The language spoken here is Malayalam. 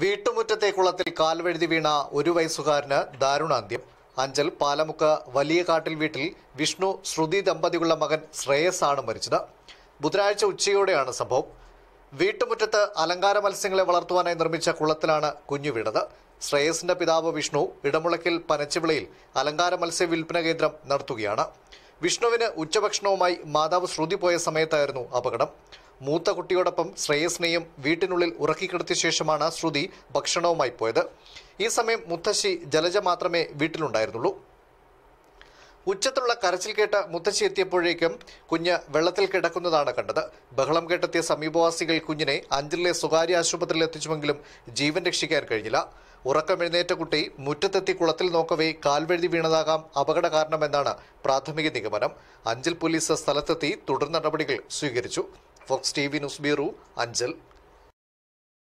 വീട്ടുമുറ്റത്തെ കുളത്തിൽ കാൽവഴുതി വീണ ഒരു വയസ്സുകാരന് ദാരുണാന്ത്യം അഞ്ചൽ പാലമുക്ക് വലിയ കാട്ടിൽ വീട്ടിൽ വിഷ്ണു ശ്രുതി ദമ്പതികളുടെ മകൻ ശ്രേയസ് ആണ് മരിച്ചത് ബുധനാഴ്ച ഉച്ചയോടെയാണ് സംഭവം വീട്ടുമുറ്റത്ത് അലങ്കാര മത്സ്യങ്ങളെ വളർത്തുവാനായി നിർമ്മിച്ച കുളത്തിലാണ് കുഞ്ഞു വീണത് ശ്രേയസിന്റെ പിതാവ് വിഷ്ണു ഇടമുളക്കിൽ പനച്ചിവിളയിൽ അലങ്കാര മത്സ്യ വിൽപ്പന കേന്ദ്രം നടത്തുകയാണ് വിഷ്ണുവിന് ഉച്ചഭക്ഷണവുമായി മാതാവ് ശ്രുതി പോയ സമയത്തായിരുന്നു അപകടം മൂത്ത കുട്ടിയോടൊപ്പം ശ്രേയസിനെയും വീട്ടിനുള്ളിൽ ഉറക്കിക്കിടത്തിയ ശേഷമാണ് ശ്രുതി ഭക്ഷണവുമായി പോയത് ഈ സമയം മുത്തശ്ശി ജലജ മാത്രമേ വീട്ടിലുണ്ടായിരുന്നുള്ളൂ ഉച്ചത്തുള്ള കരച്ചിൽ കേട്ട മുത്തശ്ശി എത്തിയപ്പോഴേക്കും കുഞ്ഞ് വെള്ളത്തിൽ കിടക്കുന്നതാണ് കണ്ടത് ബഹളം കേട്ടെത്തിയ സമീപവാസികൾ കുഞ്ഞിനെ അഞ്ചലിലെ സ്വകാര്യ ആശുപത്രിയിൽ എത്തിച്ചുവെങ്കിലും ജീവൻ രക്ഷിക്കാൻ കഴിഞ്ഞില്ല ഉറക്കമെഴുന്നേറ്റ കുട്ടി മുറ്റത്തെത്തി കുളത്തിൽ നോക്കവേ കാൽവഴുതി വീണതാകാം അപകട കാരണമെന്നാണ് പ്രാഥമിക നിഗമനം അഞ്ചൽ പോലീസ് സ്ഥലത്തെത്തി തുടർ നടപടികൾ സ്വീകരിച്ചു Fox T V news bureau Anchal